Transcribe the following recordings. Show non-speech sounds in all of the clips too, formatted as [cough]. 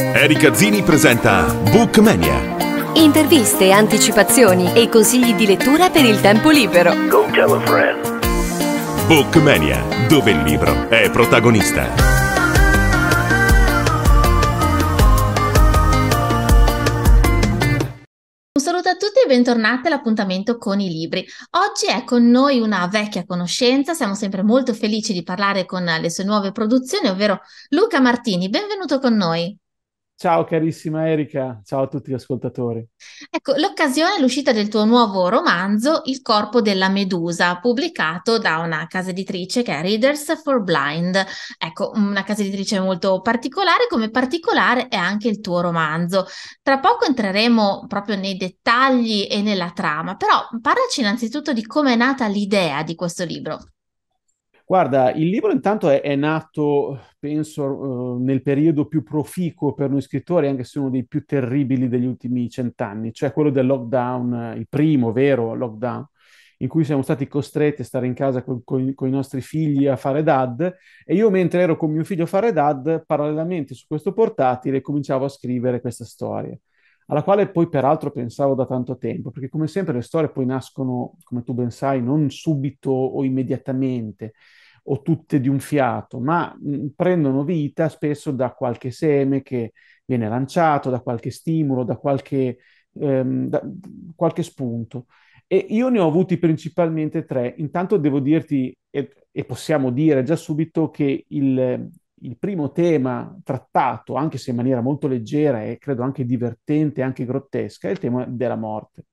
Erika Zini presenta Bookmania. Interviste, anticipazioni e consigli di lettura per il tempo libero. Go tell a friend. Bookmania, dove il libro è protagonista. Un saluto a tutti e bentornati all'appuntamento con i libri. Oggi è con noi una vecchia conoscenza, siamo sempre molto felici di parlare con le sue nuove produzioni, ovvero Luca Martini. Benvenuto con noi. Ciao carissima Erika, ciao a tutti gli ascoltatori. Ecco, l'occasione è l'uscita del tuo nuovo romanzo Il corpo della Medusa, pubblicato da una casa editrice che è Readers for Blind. Ecco, una casa editrice molto particolare, come particolare è anche il tuo romanzo. Tra poco entreremo proprio nei dettagli e nella trama, però parlaci innanzitutto di come è nata l'idea di questo libro. Guarda, il libro intanto è, è nato, penso, eh, nel periodo più proficuo per noi scrittori, anche se uno dei più terribili degli ultimi cent'anni, cioè quello del lockdown, il primo vero lockdown, in cui siamo stati costretti a stare in casa con, con, con, i nostri figli a fare dad e io mentre ero con mio figlio a fare dad, parallelamente su questo portatile cominciavo a scrivere questa storia, alla quale poi peraltro pensavo da tanto tempo, perché come sempre le storie poi nascono, come tu ben sai, non subito o immediatamente, o tutte di un fiato, ma mh, mm, prendono vita spesso da qualche seme che viene lanciato, da qualche stimolo, da qualche, ehm, da qualche spunto. E io ne ho avuti principalmente tre. Intanto devo dirti, e, e possiamo dire già subito, che il, il primo tema trattato, anche se in maniera molto leggera e credo anche divertente, anche grottesca, è il tema della morte.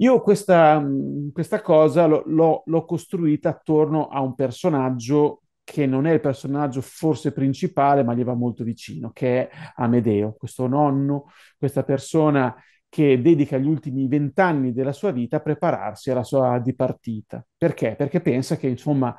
Io questa, mm, questa cosa l'ho, l'ho, l'ho costruita attorno a un personaggio che non è il personaggio forse principale, ma gli va molto vicino, che è Amedeo, questo nonno, questa persona che dedica gli ultimi vent'anni della sua vita a prepararsi alla sua dipartita. Perché? Perché pensa che, insomma,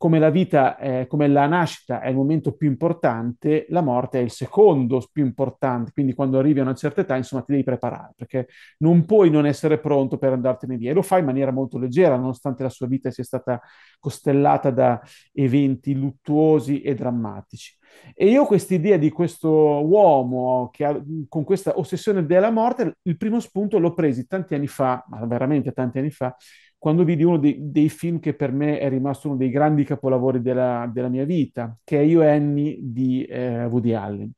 come la vita, eh, come la nascita è il momento più importante, la morte è il secondo più importante, quindi quando arrivi a una certa età, insomma, ti devi preparare, perché non puoi non essere pronto per andartene via. E lo fa in maniera molto leggera, nonostante la sua vita sia stata costellata da eventi luttuosi e drammatici. E io quest'idea di questo uomo che ha, con questa ossessione della morte, il primo spunto l'ho preso tanti anni fa, ma veramente tanti anni fa, quando vidi uno dei, dei, film che per me è rimasto uno dei grandi capolavori della, della mia vita, che è Io Annie di eh, Woody Allen.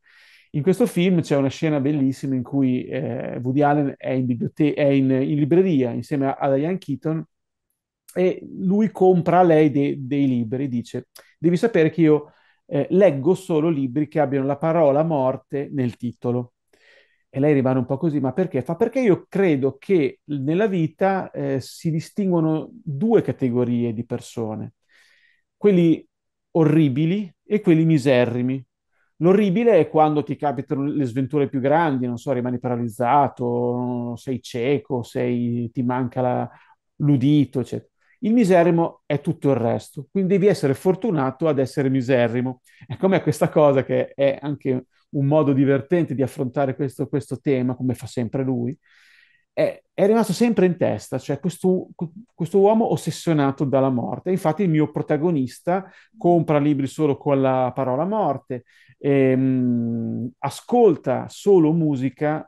In questo film c'è una scena bellissima in cui eh, Woody Allen è, in, bibliote- è in, in libreria insieme a, a, Diane Keaton e lui compra a lei de- dei libri, dice, devi sapere che io eh, leggo solo libri che abbiano la parola morte nel titolo. E lei rimane un po' così, ma perché? Fa perché io credo che nella vita eh, si distinguono due categorie di persone, quelli orribili e quelli miserrimi. L'orribile è quando ti capitano le sventure più grandi, non so, rimani paralizzato, sei cieco, sei, ti manca la, l'udito, eccetera. Il miserrimo è tutto il resto, quindi devi essere fortunato ad essere miserrimo. È come questa cosa che è anche un modo divertente di affrontare questo, questo tema, come fa sempre lui, è, è, rimasto sempre in testa, cioè questo, questo uomo ossessionato dalla morte. Infatti il mio protagonista compra libri solo con la parola morte, ehm, ascolta solo musica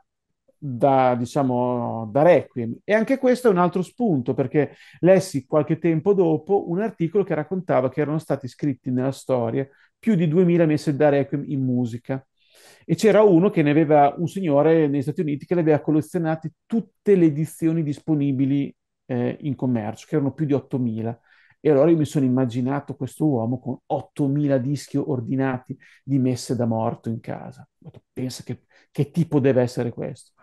da, diciamo, da Requiem. E anche questo è un altro spunto, perché lessi qualche tempo dopo un articolo che raccontava che erano stati scritti nella storia più di 2000 messe da Requiem in musica e c'era uno che ne aveva, un signore negli Stati Uniti che ne aveva collezionate tutte le edizioni disponibili eh, in commercio, che erano più di 8.000. E allora io mi sono immaginato questo uomo con 8.000 dischi ordinati di messe da morto in casa. Pensa che, che tipo deve essere questo.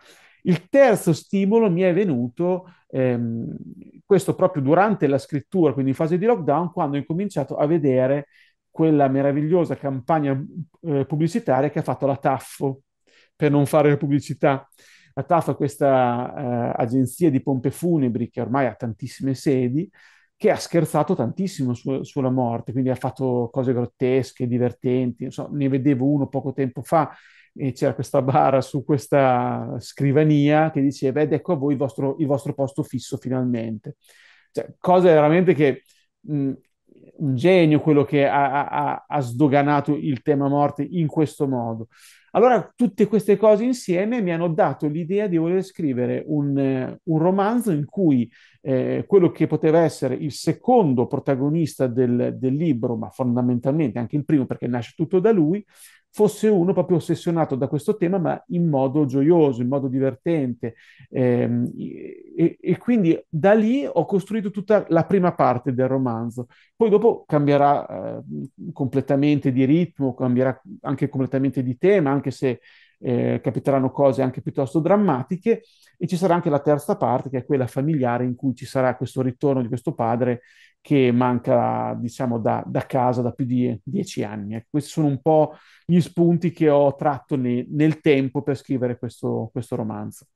Il terzo stimolo mi è venuto, ehm, questo proprio durante la scrittura, quindi in fase di lockdown, quando ho incominciato a vedere quella meravigliosa campagna eh, pubblicitaria che ha fatto la TAF per non fare pubblicità. La TAF è questa eh, agenzia di pompe funebri che ormai ha tantissime sedi, che ha scherzato tantissimo su, sulla morte, quindi ha fatto cose grottesche, divertenti. So, ne vedevo uno poco tempo fa e c'era questa bara su questa scrivania che diceva ed ecco a voi il vostro, il vostro posto fisso finalmente. Cioè, cose veramente che mh, un genio quello che ha, ha, ha, sdoganato il tema morte in questo modo. Allora tutte queste cose insieme mi hanno dato l'idea di voler scrivere un, eh, un romanzo in cui eh, quello che poteva essere il secondo protagonista del, del libro, ma fondamentalmente anche il primo perché nasce tutto da lui, fosse uno proprio ossessionato da questo tema, ma in modo gioioso, in modo divertente. E, ehm, e, e, quindi da lì ho costruito tutta la prima parte del romanzo. Poi dopo cambierà eh, completamente di ritmo, cambierà anche completamente di tema, anche se eh, capiteranno cose anche piuttosto drammatiche e ci sarà anche la terza parte che è quella familiare in cui ci sarà questo ritorno di questo padre che manca diciamo da, da casa da più di dieci anni. Eh, questi sono un po' gli spunti che ho tratto ne, nel tempo per scrivere questo, questo romanzo.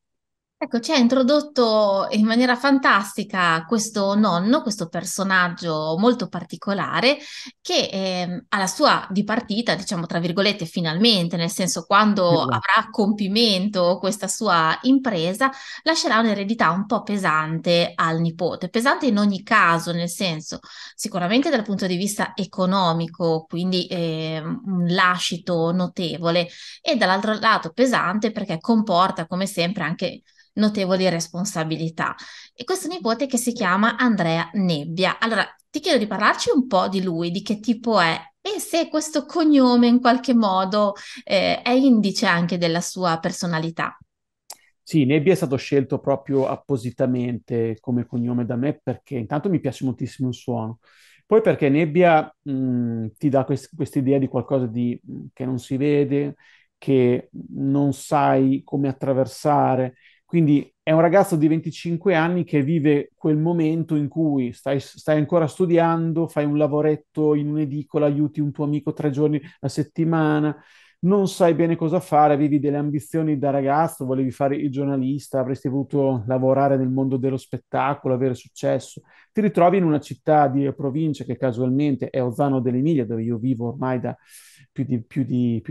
Ecco, ci ha introdotto in maniera fantastica questo nonno, questo personaggio molto particolare che eh, alla sua dipartita, diciamo tra virgolette, finalmente, nel senso quando esatto. avrà compimento questa sua impresa, lascerà un'eredità un po' pesante al nipote, pesante in ogni caso, nel senso sicuramente dal punto di vista economico, quindi eh, un lascito notevole, e dall'altro lato pesante perché comporta come sempre anche notevoli responsabilità. E questo nipote che si chiama Andrea Nebbia. Allora, ti chiedo di parlarci un po' di lui, di che tipo è e se questo cognome in qualche modo eh, è indice anche della sua personalità. Sì, Nebbia è stato scelto proprio appositamente come cognome da me perché intanto mi piace moltissimo il suono, poi perché Nebbia mh, mm, ti dà questa idea di qualcosa di, mm, che non si vede, che non sai come attraversare, quindi è un ragazzo di 25 anni che vive quel momento in cui stai, stai, ancora studiando, fai un lavoretto in un'edicola, aiuti un tuo amico tre giorni a settimana, non sai bene cosa fare, avevi delle ambizioni da ragazzo, volevi fare il giornalista, avresti voluto lavorare nel mondo dello spettacolo, avere successo. Ti ritrovi in una città di provincia che casualmente è Ozzano dell'Emilia, dove io vivo ormai da più di, più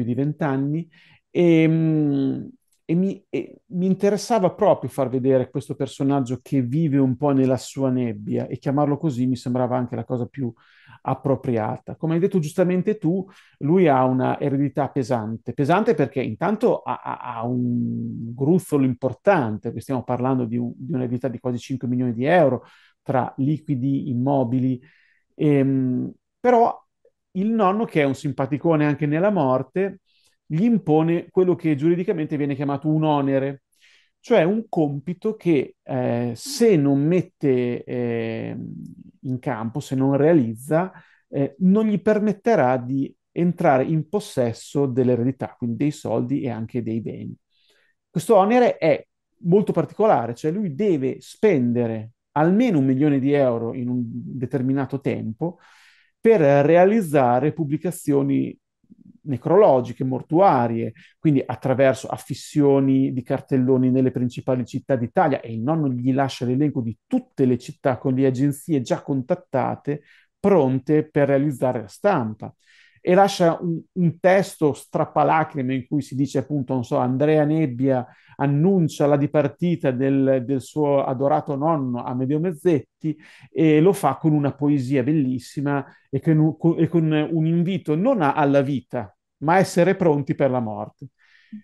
di vent'anni, e ehm, e mi, e mi, interessava proprio far vedere questo personaggio che vive un po' nella sua nebbia e chiamarlo così mi sembrava anche la cosa più appropriata. Come hai detto giustamente tu, lui ha una eredità pesante, pesante perché intanto ha, ha, ha un gruzzolo importante, stiamo parlando di, un, di un'eredità di quasi 5 milioni di euro tra liquidi, immobili, ehm, però il nonno che è un simpaticone anche nella morte gli impone quello che giuridicamente viene chiamato un onere, cioè un compito che eh, se non mette eh, in campo, se non realizza, eh, non gli permetterà di entrare in possesso dell'eredità, quindi dei soldi e anche dei beni. Questo onere è molto particolare, cioè lui deve spendere almeno un milione di euro in un determinato tempo per realizzare pubblicazioni necrologiche, mortuarie, quindi attraverso affissioni di cartelloni nelle principali città d'Italia e il nonno gli lascia l'elenco di tutte le città con le agenzie già contattate pronte per realizzare la stampa e lascia un, un, testo strappalacrime in cui si dice appunto, non so, Andrea Nebbia annuncia la dipartita del, del suo adorato nonno Amedeo Mezzetti e lo fa con una poesia bellissima e con, con, e con un invito non alla vita, ma essere pronti per la morte.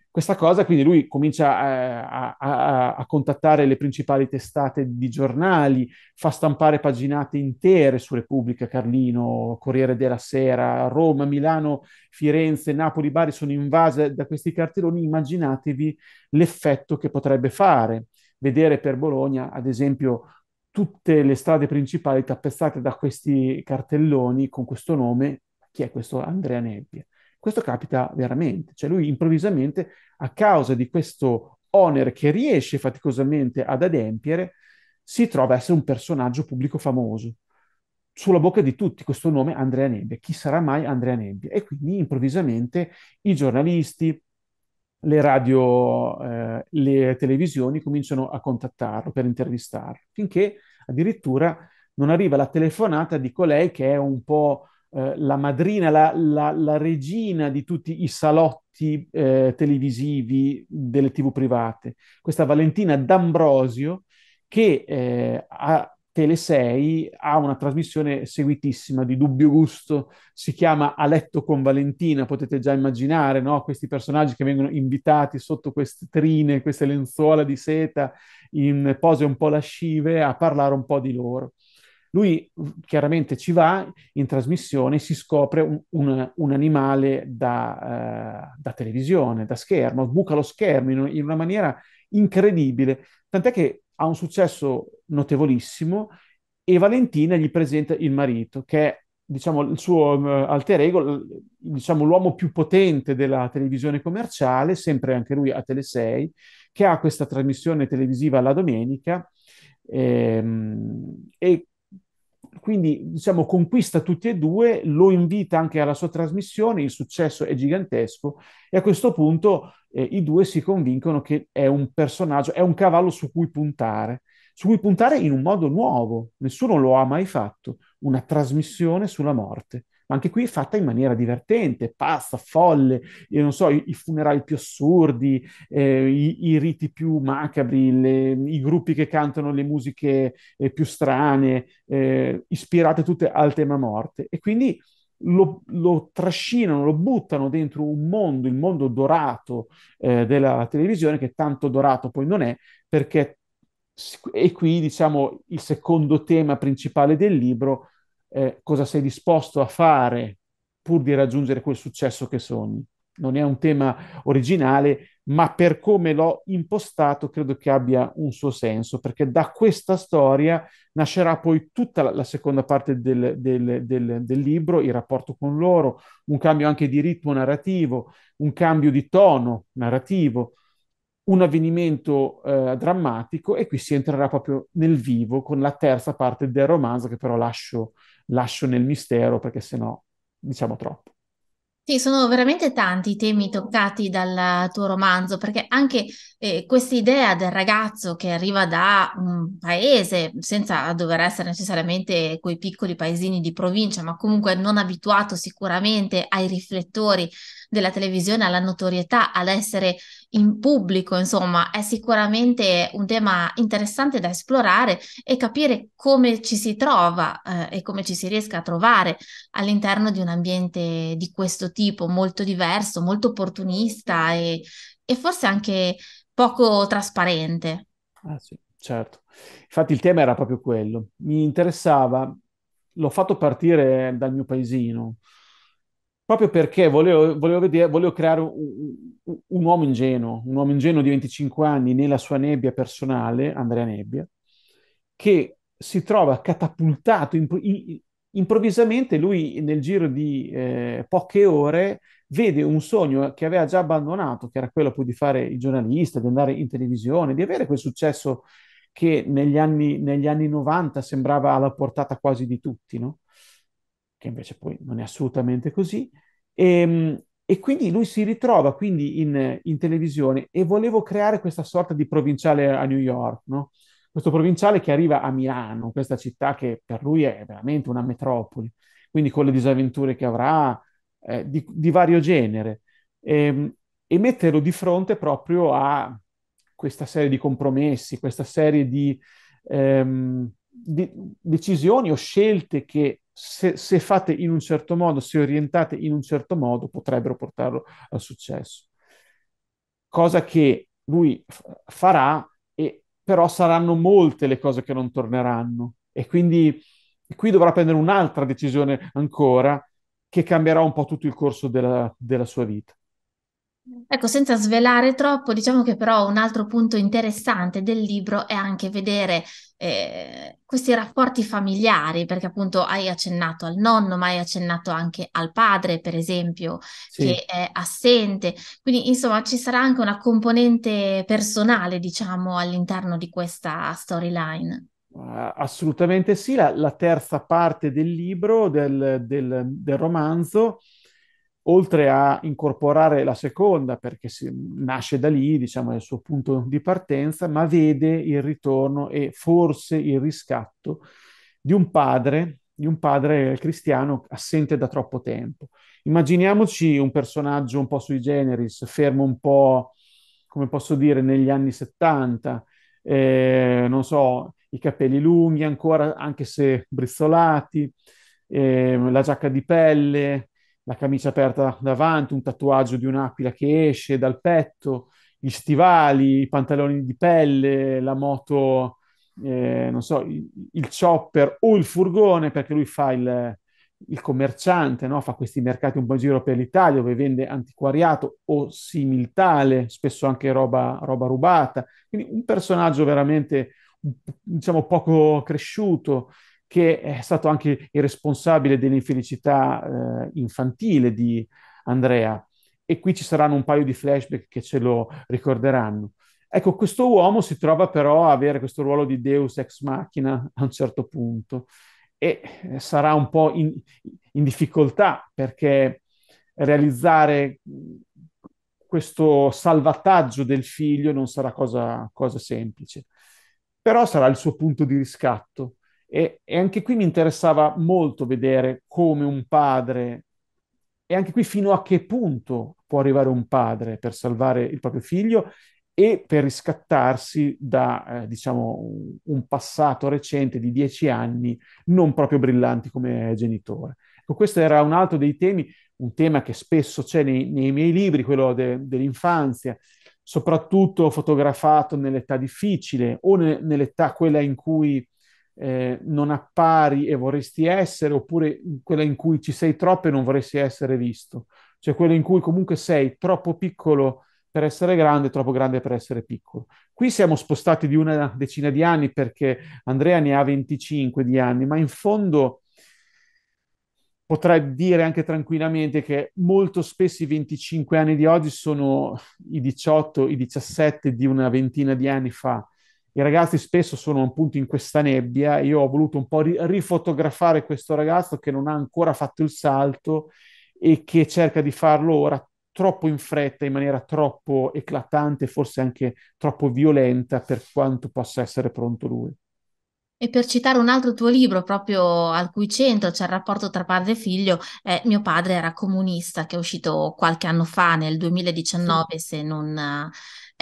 Questa cosa, quindi lui comincia eh, a, a, a, contattare le principali testate di giornali, fa stampare paginate intere su Repubblica, Carlino, Corriere della Sera, Roma, Milano, Firenze, Napoli, Bari sono invase da questi cartelloni. Immaginatevi l'effetto che potrebbe fare. Vedere per Bologna, ad esempio, tutte le strade principali tappezzate da questi cartelloni con questo nome. Chi è questo Andrea Nebbia? Questo capita veramente, cioè lui improvvisamente a causa di questo onere che riesce faticosamente ad adempiere, si trova a essere un personaggio pubblico famoso. Sulla bocca di tutti questo nome Andrea Nebbia, chi sarà mai Andrea Nebbia? E quindi improvvisamente i giornalisti, le radio, eh, le televisioni cominciano a contattarlo per intervistarlo, finché addirittura non arriva la telefonata di colei che è un po' Eh, la madrina, la, la, la, regina di tutti i salotti eh, televisivi delle tv private, questa Valentina D'Ambrosio che eh, a Tele 6 ha una trasmissione seguitissima di dubbio gusto, si chiama A letto con Valentina, potete già immaginare no? questi personaggi che vengono invitati sotto queste trine, queste lenzuola di seta in pose un po' lascive a parlare un po' di loro. Lui mm, chiaramente ci va in trasmissione, si scopre un, un, un animale da, eh, da, televisione, da schermo, buca lo schermo in, in una maniera incredibile, tant'è che ha un successo notevolissimo e Valentina gli presenta il marito, che è diciamo, il suo uh, alter ego, diciamo, l'uomo più potente della televisione commerciale, sempre anche lui a Tele6, che ha questa trasmissione televisiva la domenica ehm, e quindi diciamo, conquista tutti e due, lo invita anche alla sua trasmissione, il successo è gigantesco e a questo punto eh, i due si convincono che è un personaggio, è un cavallo su cui puntare, su cui puntare in un modo nuovo, nessuno lo ha mai fatto, una trasmissione sulla morte ma anche qui è fatta in maniera divertente, pazza, folle, io non so, i, i funerali più assurdi, eh, i, i, riti più macabri, le, i gruppi che cantano le musiche eh, più strane, eh, ispirate tutte al tema morte. E quindi lo, lo, trascinano, lo buttano dentro un mondo, il mondo dorato eh, della televisione, che tanto dorato poi non è, perché e qui diciamo il secondo tema principale del libro eh, cosa sei disposto a fare pur di raggiungere quel successo che sogni. Non è un tema originale, ma per come l'ho impostato credo che abbia un suo senso, perché da questa storia nascerà poi tutta la, seconda parte del, del, del, del, libro, il rapporto con loro, un cambio anche di ritmo narrativo, un cambio di tono narrativo, un avvenimento eh, drammatico e qui si entrerà proprio nel vivo con la terza parte del romanzo che però lascio lascio nel mistero perché sennò diciamo troppo. Sì, sono veramente tanti i temi toccati dal tuo romanzo, perché anche eh, questa idea del ragazzo che arriva da un paese, senza dover essere necessariamente quei piccoli paesini di provincia, ma comunque non abituato sicuramente ai riflettori della televisione alla notorietà, all'essere in pubblico, insomma, è sicuramente un tema interessante da esplorare e capire come ci si trova eh, e come ci si riesca a trovare all'interno di un ambiente di questo tipo, molto diverso, molto opportunista e, e forse anche poco trasparente. Ah sì, certo. Infatti il tema era proprio quello. Mi interessava, l'ho fatto partire dal mio paesino, proprio perché volevo, volevo, vedere, volevo creare un, un, uomo ingenuo, un uomo ingenuo di 25 anni nella sua nebbia personale, Andrea Nebbia, che si trova catapultato in, in, improvvisamente, lui nel giro di eh, poche ore vede un sogno che aveva già abbandonato, che era quello poi di fare il giornalista, di andare in televisione, di avere quel successo che negli anni, negli anni 90 sembrava alla portata quasi di tutti, no? che invece poi non è assolutamente così. E, ehm, e quindi lui si ritrova in, in, televisione e volevo creare questa sorta di provinciale a New York, no? questo provinciale che arriva a Milano, questa città che per lui è veramente una metropoli, quindi con le disavventure che avrà eh, di, di, vario genere, e, ehm, e metterlo di fronte proprio a questa serie di compromessi, questa serie di, ehm, di decisioni o scelte che se, se fatte in un certo modo, se orientate in un certo modo, potrebbero portarlo al successo. Cosa che lui f- farà, e, però saranno molte le cose che non torneranno. E quindi qui dovrà prendere un'altra decisione ancora che cambierà un po' tutto il corso della, della sua vita. Ecco, senza svelare troppo, diciamo che però un altro punto interessante del libro è anche vedere eh, questi rapporti familiari, perché appunto hai accennato al nonno, ma hai accennato anche al padre, per esempio, sì. che è assente. Quindi, insomma, ci sarà anche una componente personale, diciamo, all'interno di questa storyline. Assolutamente sì, la, la terza parte del libro, del, del, del romanzo, oltre a incorporare la seconda, perché nasce da lì, diciamo, è il suo punto di partenza, ma vede il ritorno e forse il riscatto di un padre, di un padre cristiano assente da troppo tempo. Immaginiamoci un personaggio un po' sui generis, fermo un po', come posso dire, negli anni 70, eh, non so, i capelli lunghi ancora, anche se brizzolati, eh, la giacca di pelle, la camicia aperta davanti, un tatuaggio di un'aquila che esce dal petto, gli stivali, i pantaloni di pelle, la moto, eh, non so, il, il, chopper o il furgone, perché lui fa il, il commerciante, no? fa questi mercati un po' in giro per l'Italia dove vende antiquariato o similtale, spesso anche roba, roba rubata. Quindi un personaggio veramente, diciamo, poco cresciuto, che è stato anche il responsabile dell'infelicità eh, infantile di Andrea. E qui ci saranno un paio di flashback che ce lo ricorderanno. Ecco, questo uomo si trova però a avere questo ruolo di Deus ex machina a un certo punto e eh, sarà un po' in, in difficoltà perché realizzare questo salvataggio del figlio non sarà cosa, cosa semplice, però sarà il suo punto di riscatto e, e, anche qui mi interessava molto vedere come un padre, e anche qui fino a che punto può arrivare un padre per salvare il proprio figlio e per riscattarsi da, eh, diciamo, un passato recente di dieci anni non proprio brillanti come genitore. Ecco, questo era un altro dei temi, un tema che spesso c'è nei, nei miei libri, quello de, dell'infanzia, soprattutto fotografato nell'età difficile o ne, nell'età quella in cui eh, non appari e vorresti essere, oppure quella in cui ci sei troppo e non vorresti essere visto, cioè quella in cui comunque sei troppo piccolo per essere grande, troppo grande per essere piccolo. Qui siamo spostati di una decina di anni perché Andrea ne ha 25 di anni, ma in fondo potrei dire anche tranquillamente che molto spesso i 25 anni di oggi sono i 18, i 17 di una ventina di anni fa i ragazzi spesso sono appunto in questa nebbia. Io ho voluto un po' ri- rifotografare questo ragazzo che non ha ancora fatto il salto e che cerca di farlo ora troppo in fretta, in maniera troppo eclatante, forse anche troppo violenta per quanto possa essere pronto lui. E per citare un altro tuo libro, proprio al cui centro c'è il rapporto tra padre e figlio, eh, Mio padre era comunista, che è uscito qualche anno fa, nel 2019, sì. se non,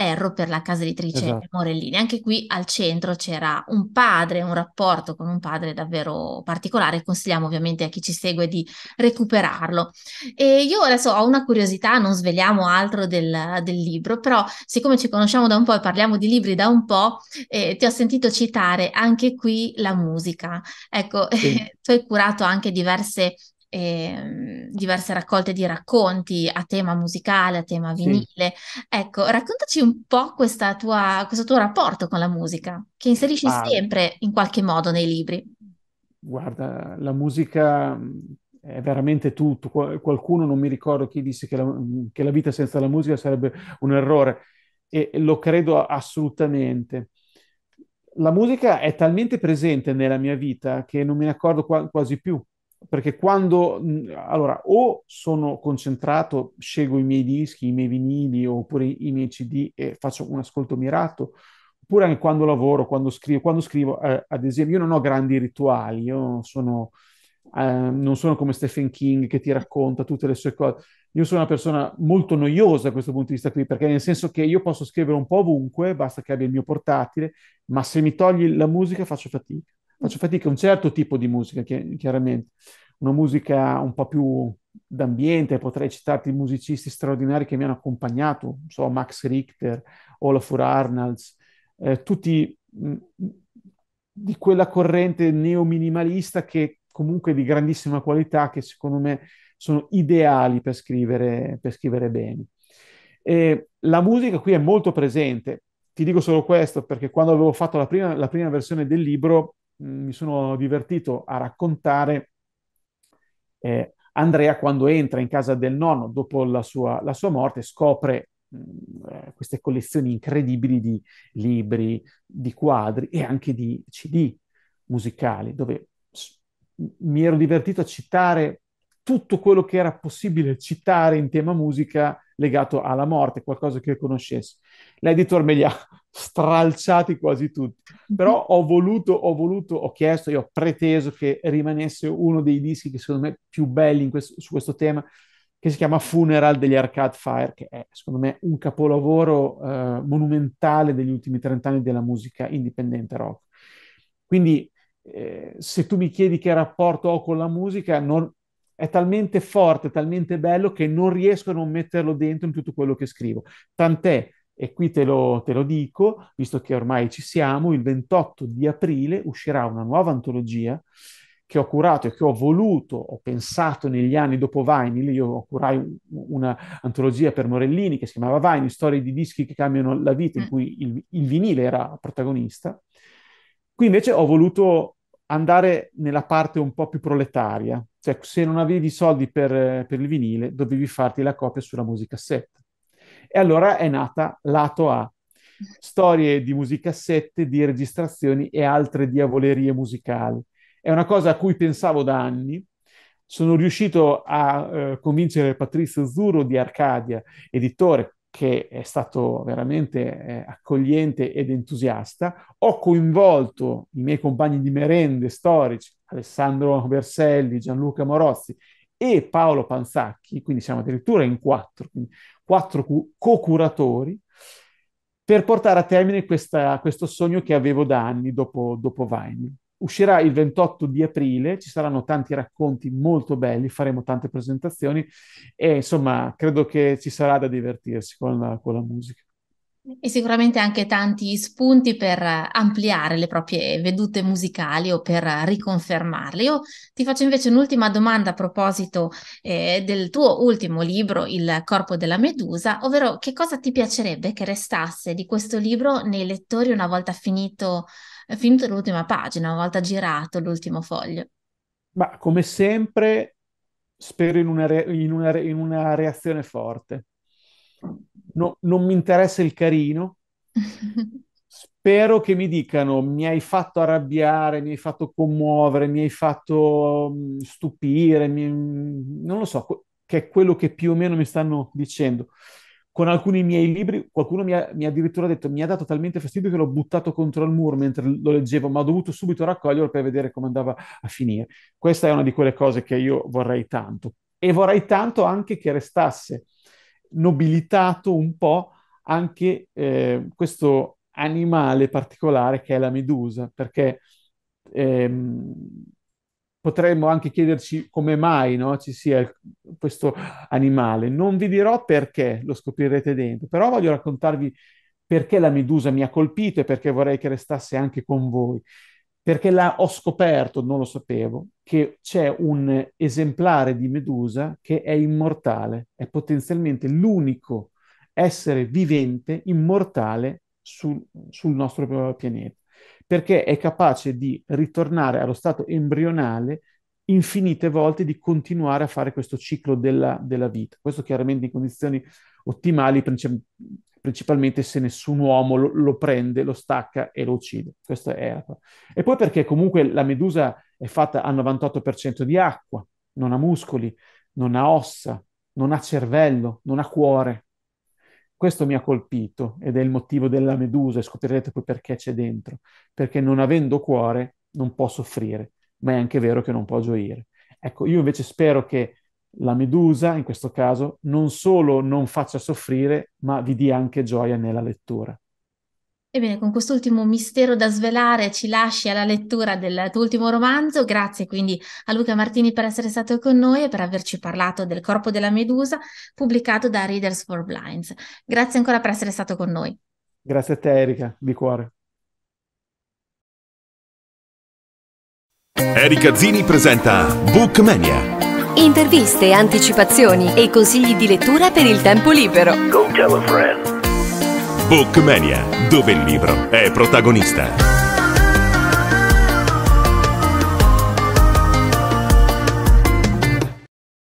Erro per la casa editrice esatto. Morellini. Anche qui al centro c'era un padre, un rapporto con un padre davvero particolare. Consigliamo ovviamente a chi ci segue di recuperarlo. E io adesso ho una curiosità, non svegliamo altro del, del libro, però siccome ci conosciamo da un po' e parliamo di libri da un po', eh, ti ho sentito citare anche qui la musica. Ecco, sì. [laughs] tu hai curato anche diverse eh, diverse raccolte di racconti a tema musicale, a tema vinile. Sì. Ecco, raccontaci un po' tua, questo tuo rapporto con la musica, che inserisci ah, sempre in qualche modo nei libri. Guarda, la musica è veramente tutto. Qualcuno, non mi ricordo chi disse che la, che la vita senza la musica sarebbe un errore e lo credo assolutamente la musica è talmente presente nella mia vita che non me ne accorgo quasi più perché quando allora o sono concentrato, scelgo i miei dischi, i miei vinili oppure i miei CD e faccio un ascolto mirato, oppure anche quando lavoro, quando scrivo, quando scrivo eh, ad esempio, io non ho grandi rituali, io sono, eh, non sono come Stephen King che ti racconta tutte le sue cose. Io sono una persona molto noiosa da questo punto di vista qui, perché nel senso che io posso scrivere un po' ovunque, basta che abbia il mio portatile, ma se mi togli la musica faccio fatica faccio fatica a un certo tipo di musica, chiaramente una musica un po' più d'ambiente, potrei citarti musicisti straordinari che mi hanno accompagnato, so, Max Richter, Olafur Arnolds, eh, tutti mh, mm, di quella corrente neominimalista che comunque di grandissima qualità, che secondo me sono ideali per scrivere, per scrivere bene. E la musica qui è molto presente, ti dico solo questo perché quando avevo fatto la prima, la prima versione del libro mh, mm, mi sono divertito a raccontare eh, Andrea, quando entra in casa del nonno dopo la sua, la sua morte, scopre mh, mm, eh, queste collezioni incredibili di libri, di quadri e anche di CD musicali, dove mi ero divertito a citare tutto quello che era possibile citare in tema musica legato alla morte, qualcosa che conoscessi l'editor me li ha stralciati quasi tutti, mhm. però ho voluto, ho voluto, ho chiesto, e ho preteso che rimanesse uno dei dischi che secondo me più belli questo, su questo tema, che si chiama Funeral degli Arcade Fire, che è secondo me un capolavoro eh, monumentale degli ultimi 30 anni della musica indipendente rock. Quindi eh, se tu mi chiedi che rapporto ho con la musica, non, è talmente forte, talmente bello che non riesco a non metterlo dentro in tutto quello che scrivo. Tant'è e qui te lo, te lo dico, visto che ormai ci siamo, il 28 di aprile uscirà una nuova antologia che ho curato e che ho voluto, ho pensato negli anni dopo Vinyl, io curai un'antologia per Morellini che si chiamava Vinyl, storie di dischi che cambiano la vita, in mm. cui il, il, vinile era protagonista. Qui invece ho voluto andare nella parte un po' più proletaria, cioè se non avevi soldi per, per il vinile dovevi farti la copia sulla musicassetta. E allora è nata Lato A, storie di musicassette, di registrazioni e altre diavolerie musicali. È una cosa a cui pensavo da anni. Sono riuscito a eh, convincere Patrizio Zuro di Arcadia, editore, che è stato veramente eh, accogliente ed entusiasta. Ho coinvolto i miei compagni di merende storici, Alessandro Berselli, Gianluca Morozzi e Paolo Panzacchi, quindi siamo addirittura in quattro, quattro co-curatori, per portare a termine questa, questo sogno che avevo da anni dopo, dopo Vinyl. Uscirà il 28 di aprile, ci saranno tanti racconti molto belli, faremo tante presentazioni e insomma credo che ci sarà da divertirsi con la, con la musica. E sicuramente anche tanti spunti per ampliare le proprie vedute musicali o per riconfermarle. Io ti faccio invece un'ultima domanda a proposito eh, del tuo ultimo libro, Il corpo della medusa, ovvero che cosa ti piacerebbe che restasse di questo libro nei lettori una volta finito, finito l'ultima pagina, una volta girato l'ultimo foglio? Ma come sempre spero in una, re- in una, re- in una reazione forte no, non mi interessa il carino. Spero che mi dicano mi hai fatto arrabbiare, mi hai fatto commuovere, mi hai fatto stupire, mi... non lo so, che è quello che più o meno mi stanno dicendo. Con alcuni miei libri qualcuno mi ha, mi ha addirittura detto mi ha dato talmente fastidio che l'ho buttato contro il muro mentre lo leggevo, ma ho dovuto subito raccoglierlo per vedere come andava a finire. Questa è una di quelle cose che io vorrei tanto e vorrei tanto anche che restasse nobilitato un po' anche eh, questo animale particolare che è la medusa, perché ehm, potremmo anche chiederci come mai no, ci sia il, questo animale. Non vi dirò perché, lo scoprirete dentro, però voglio raccontarvi perché la medusa mi ha colpito e perché vorrei che restasse anche con voi perché la, ho scoperto, non lo sapevo, che c'è un esemplare di Medusa che è immortale, è potenzialmente l'unico essere vivente immortale sul, sul nostro pianeta, perché è capace di ritornare allo stato embrionale infinite volte di continuare a fare questo ciclo della, della vita. Questo chiaramente in condizioni ottimali, princip- principalmente se nessun uomo lo, lo prende, lo stacca e lo uccide. Questo è la E poi perché comunque la medusa è fatta al 98% di acqua, non ha muscoli, non ha ossa, non ha cervello, non ha cuore. Questo mi ha colpito ed è il motivo della medusa, e scoprirete poi perché c'è dentro, perché non avendo cuore non può soffrire, ma è anche vero che non può gioire. Ecco, io invece spero che la medusa, in questo caso, non solo non faccia soffrire, ma vi dia anche gioia nella lettura. Ebbene, con quest'ultimo mistero da svelare ci lasci alla lettura del tuo ultimo romanzo. Grazie quindi a Luca Martini per essere stato con noi e per averci parlato del corpo della medusa pubblicato da Readers for Blinds. Grazie ancora per essere stato con noi. Grazie a te Erika, di cuore. Erika Zini presenta Bookmania interviste, anticipazioni e consigli di lettura per il tempo libero. Go tell a friend. Bookmania, dove il libro è protagonista.